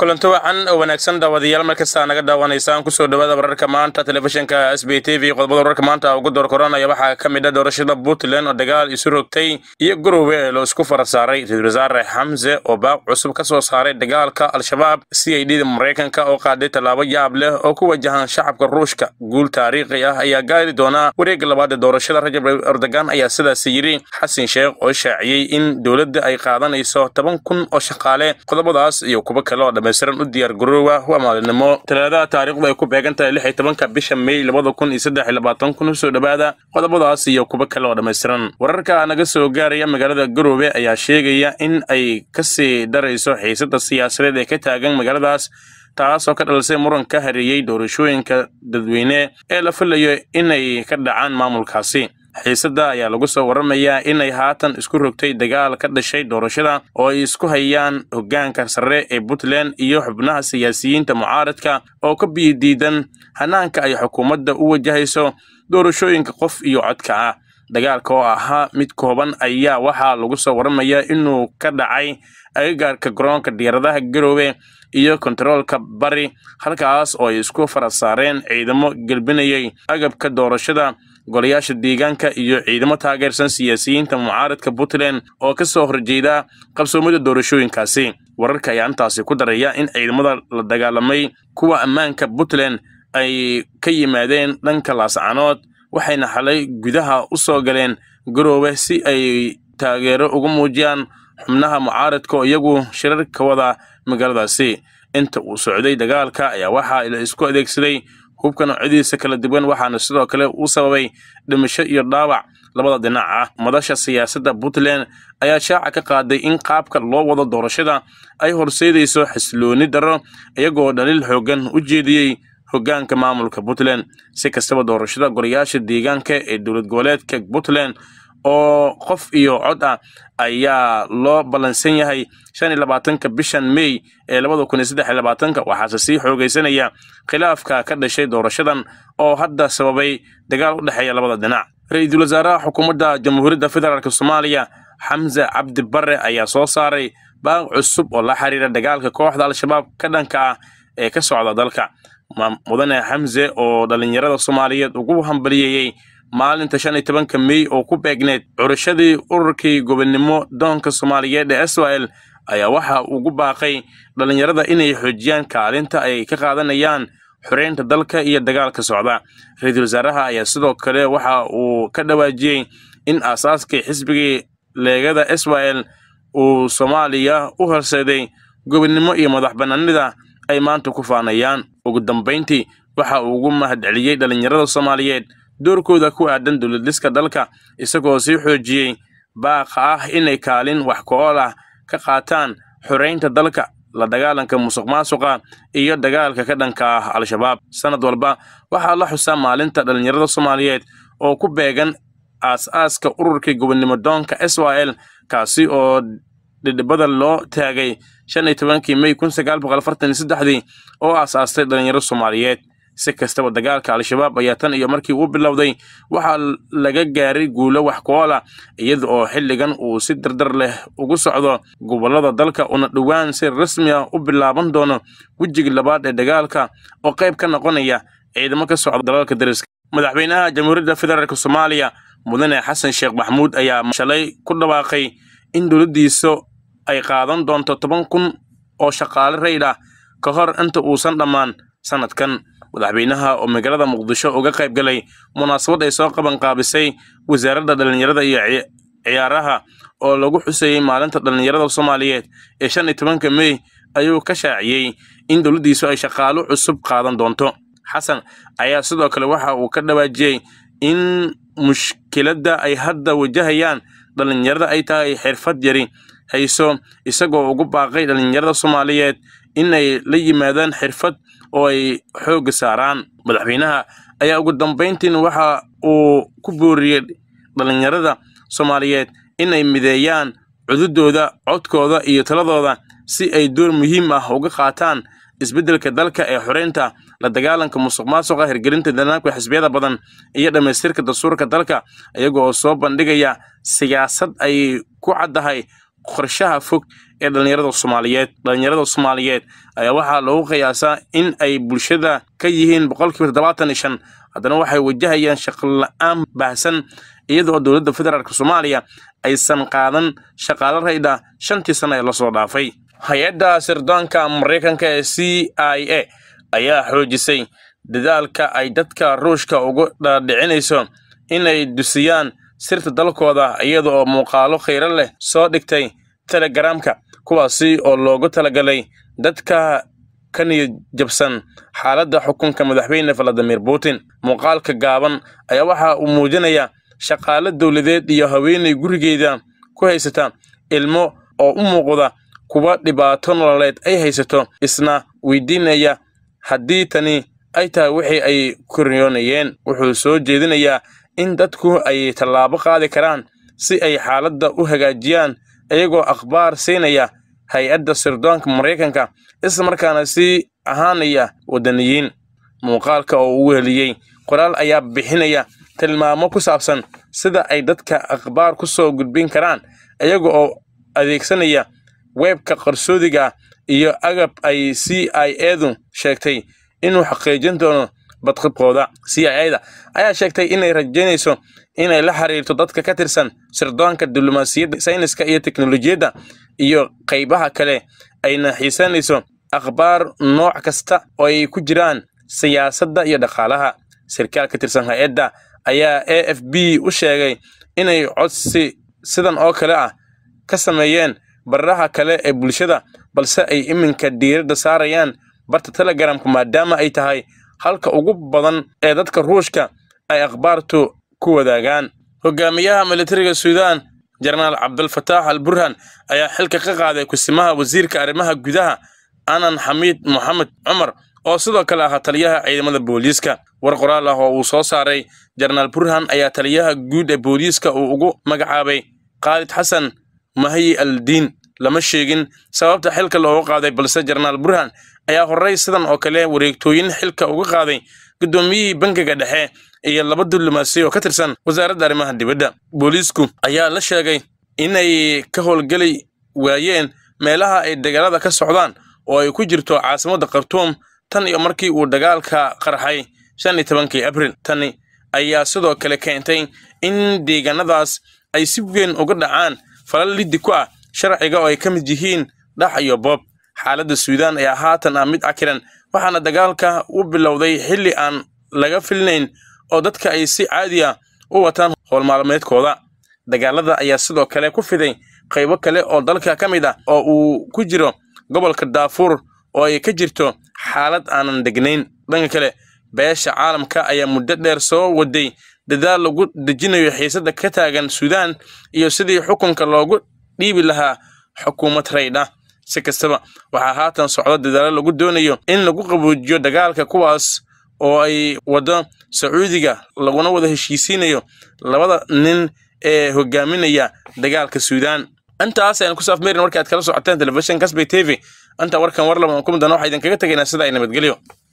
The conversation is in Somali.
kulanti wacan oo wanaagsan daawadayaal markastaa naga daawanaysaan kusoo dhawaada wararka maanta telefishinka s b t v qodobada wararka maanta ugu doorkoranaya waxaa ka mid ah doorashada puntland oo dagaal isu rogtay iyo gurowe ee loo isku fara saaray ra-iisul wasaare xamse oo baaq cusub ka soo saaray dagaalka al-shabaab c i d da maraykanka oo qaaday tallaabo yaab leh oo ku wajahan shacabka ruushka guul taariikhi ah ayaa gaari doona wareega labaad ee doorashada rajab erdogan ayaa sidaasi yidhi xasan sheekh oo shaaciyey in dowladda ay qaadanayso toban kun oo shaqaale qodobadaas iyo kuwo kale oo dhamaystiran u diyaargaroowa waa maalinimo talaadaha taariikhdu ay ku beegantahay lix iyo tobanka bisha mey labada kun iyo saddex iyo labaatan kun usoo dhowaada qodobadaas iyo kuba kale oo dhammaystiran wararka naga soo gaaraya magaalada garoobe ayaa sheegaya in ay kasii darayso xiisada siyaasadeed ee ka taagan magaaladaas taasoo ka dhalisay muran ka hareeyey doorashooyinka dadweyne ee la filayo inay ka dhacaan maamulkaasi xiisadda ayaa lagu soo waramayaa inay haatan isku rogtay dagaal ka dhashay doorashada oo ay isku hayaan hoggaanka sare ee puntland iyo xubnaha siyaasiyiinta mucaaradka oo ka biyidiidan hanaanka ay xukuumadda u wajahayso doorashooyinka qof iyo codka ah dagaalka oo ahaa mid kooban ayaa waxaa lagu soo waramayaa inuu ka dhacay agagaarka garoonka diyaaradaha garoowe iyo kontaroolka bari halkaas oo ay isku fara saareen ciidamo gelbinayay agabka doorashada golayaasha deegaanka iyo ciidamo taageersan siyaasiyiinta mucaaradka puntland oo ka soo horjeeda qabsoomada doorashooyinkaasi wararka ayaa intaasi ku daraya in ciidamada la dagaalamay kuwa ammaanka puntland ay ka yimaadeen dhanka laascanood waxayna xalay gudaha u soo galeen garoobe si ay taageero ugu muujiyaan xubnaha mucaaradka oo iyagu shirar ka wada magaaladaasi inta uu socday dagaalka ayaa waxaa la isku adeegsaday hubka noocyadiisa kala duwan waxaana sidoo kale u sababay dhimasho iyo dhaawac labada dhinac ah madasha siyaasadda puntland ayaa shaaca ka qaaday in qaabka loo wado doorashada ay horseedayso xasilooni darro iyagoo dhaliil xooggan u jeediyey hoggaanka maamulka puntland si kastaba doorashada golayaasha deegaanka ee dowlad goboleedka puntland oo qof iyo cod ah ayaa loo ballansan yahay shan iyo labaatanka bishan mey ee labada kun iyo saddex iyo labaatanka waxaase sii xoogaysanaya khilaafka ka dhashay doorashadan oo hadda sababay dagaal u dhexeeya labada dhinac ra-iisul wasaaraha xukuumadda jamhuuriyadda federaalk soomaaliya xamse cabdi barre ayaa soo saaray baaq cusub oo la xiriira dagaalka kooxda al-shabaab ka dhanka ah ee ka socda dalka mudane xamse oo dhallinyarada soomaaliyeed ugu hambaliyeeyey maalinta shan iyo tobanka mey oo ku beegneyd curashadii ururkii gobonnimo doonka soomaaliyeed ee swa-l ayaa waxa ugu baaqay dhallinyarada inay xoojiyaan kaalinta ay ka qaadanayaan xoreynta dalka iyo dagaalka socda ra-iisul wasaaraha ayaa sidoo kale waxa uu ka dhawaajiyey in aasaaskii xisbigii leegada swa-l uu soomaaliya u horseeday gobonnimo iyo madax bannaanida ay maanta ku faanayaan ugu dambayntii waxa uu ugu mahad celiyey dhallinyarada soomaaliyeed doorkooda ku aadan dowladliska dalka isagoo sii xoojiyey baaqa ah inay kaalin wax ko-ool ah ka qaataan xoraynta dalka la dagaalanka musuq maasuqa iyo dagaalka ka dhanka ah al-shabaab sanad walba waxaa la xusaa maalinta dhallinyarada soomaaliyeed oo ku beegan aas-aaska ururkii gobonnimo doonka s y l kaasi oo dhidhibada loo taagay shan iyo tobankii mey kun sagaal boqol afartan iyo saddexdii oo aasaastay dhallinyaro soomaaliyeed si kastaba dagaalka al-shabaab ayaa tan iyo markii uu bilowday waxaa laga gaaray guulo wax koola ah, iyada oo xilligan uu si dardar leh ugu socdo gobollada dalka una dhowaan si rasmi ah u bilaaban doono wejiga labaad ee dagaalka oo qayb ka noqonaya ciidamo ka socda dalalka dariska madaxweynaha jamhuuriyadda federaalk soomaaliya mudane xasan sheekh maxamuud ayaa shalay ku dhawaaqay in dowladdiisa ay qaadan doonto toban kun oo shaqaale rayd ah ka hor inta uusan dhammaan sannadkan madaxweynaha oo magaalada muqdisho uga qayb galay munaasabad ay soo qaban qaabisay wasaaradda dhallinyarada iyo ciyaaraha oo lagu xuseeyey maalinta dhallinyarada soomaaliyeed ee shan iyo tobanka mey ayuu ka shaaciyey in dowladdiisu ay shaqaalo cusub qaadan doonto xasan ayaa sidoo kale waxa uu ka dhawaajiyey in mushkiladda ay hadda wajahayaan dhallinyarada ay tahay xirfad yari hayso isagoo ugu baaqay dhallinyarada soomaaliyeed inay la yimaadaan xirfad oo ay xoogga saaraan madaxweynaha ayaa ugu dambayntiin waxa uu ku booriyey dhallinyarada soomaaliyeed inay mideeyaan cududooda codkooda iyo taladooda si ay door muhiim ah uga qaataan isbeddelka dalka ee xoreynta la dagaalanka musuqmaasuqa hirgelinta danaanku xisbiyada badan iyo dhammaystirka dastuurka dalka iyaga oo soo bandhigaya siyaasad ay ku caddahay qorshaha fog ee dhallinyarada soomaaliyeed dhallinyarada soomaaliyeed ayaa waxaa lagu qiyaasaa in ay bulshada ka yihiin boqolkiiba toddobaatan iyo shan haddana waxay wajahayaan shaqola-aan baahsan iyadoo dowladda federaalk soomaaliya aysan qaadan shaqaalo rayda shantii sana ee lasoo dhaafay hay-adda sirdoonka maraykanka ee c i a ayaa xoojisay dadaalka ay dadka ruushka ugu dhaadhicinayso inay dusiyaan sirta dalkooda iyada oo muuqaalo khayro leh soo dhigtay telegaraamka kuwaasi oo loogu talagalay dadka ka niyad jabsan xaaladda xukunka madaxweyne valadimir putin muuqaalka gaaban ayaa waxa uu muujinayaa shaqaalo dowladeed iyo haweenay gurigeeda ku haysata ilmo oo u muuqda kuwa dhibaato nololeed ay haysato isna weydiinaya haddii tani ay tahay wixii ay koryoonayeen wuxuu soo jeedinayaa in dadku ay tallaabo qaadi karaan si ay xaaladda u hagaajiyaan iyagoo akhbaar siinaya hay-adda sirdoonka maraykanka islamarkaana sii ahaanaya waddaniyiin muuqaalka oo uu heliyey qoraal ayaa bixinaya tilmaamo ku saabsan sida ay dadka akhbaar ku soo gudbin karaan iyaga oo adeegsanaya weebka qarsoodiga iyo agab ay c i edu sheegtay inuu xaqiijin doono badqabkooda c i ada ayaa sheegtay inay rajaynayso inay la xiriirto dadka ka tirsan sirdoonka diblomaasiyadda sayniska iyo teknolojiyadda iyo qaybaha kale ayna xiisanayso akhbaar nooc kasta oo ay ku jiraan siyaasadda iyo dhaqaalaha sarkaal ka tirsan hay-adda ayaa a f b u sheegay inay codsi sidan oo kale ah ka sameeyeen baraha kale ee bulshada balse ay iminka diiradda saarayaan barta telegramka maadaama ay tahay halka ugu badan ee dadka ruushka ay akhbaartu ku wadaagaan hogaamiyaha militariga suudaan jarnaal cabdulfataax al burhan ayaa xilka ka qaaday kusimaha wasiirka arrimaha gudaha anan xamiid moxamed cumar oo sidoo kale ahaa taliyaha ciidamada booliiska war qoraal ah oo uu soo saaray jarnaal burhan ayaa taliyaha guud ee booliiska uu ugu magacaabay khaalid xasan mahayi al diin lama sheegin sababta xilka looga qaaday balse jenaraal burhan ayaa horey sidan oo kale wareegtooyin xilka uga qaaday guddoomiyihii bankiga dhexe iyo laba diblomaasi oo ka tirsan wasaaradda arrimaha dibadda booliisku ayaa la sheegay inay ka howlgeli waayeen meelaha ay dagaalada ka socdaan oo ay ku jirto caasimadda khartuum tan iyo markii uu dagaalka qarxay shan iyo tobankii abril tani ayaa sidoo kale keentay in deegaanadaas ay si weyn uga dhacaan falal liddi ku ah sharciga oo ay ka mid yihiin dhax iyo boob xaaladda suudaan ayaa haatan ah mid akiran waxaana dagaalka u bilowday xilli aan laga filnayn oo dadka ay si caadi ah u wataan howlmaalmeedkooda dagaalada ayaa sidoo kale ku fiday qaybo kale oo dalka ka mid ah oo uu ku jiro gobolka daafuur oo ay ka jirto xaalad aanan degnayn dhanka kale beesha caalamka ayaa muddo dheer soo waday dadaal lagu dejinayo xiisadda ka taagan suudaan iyo sidii xukunka loogu dhiibi lahaa xukuumad raydha si kastaba waxaa haatan socdo dadaalo lagu doonayo in lagu qaboojiyo dagaalka kuwaas oo ay wado sacuudiga laguna wada heshiisiinayo labada nin ee hogaaminaya dagaalka suudaan intaas ayaan ku saafmerin aad kala socoteen telefishinka sbay t v intaa warkan war labadan kumidan waxaa idinkaga tegaynaa sida ay nabadgelyo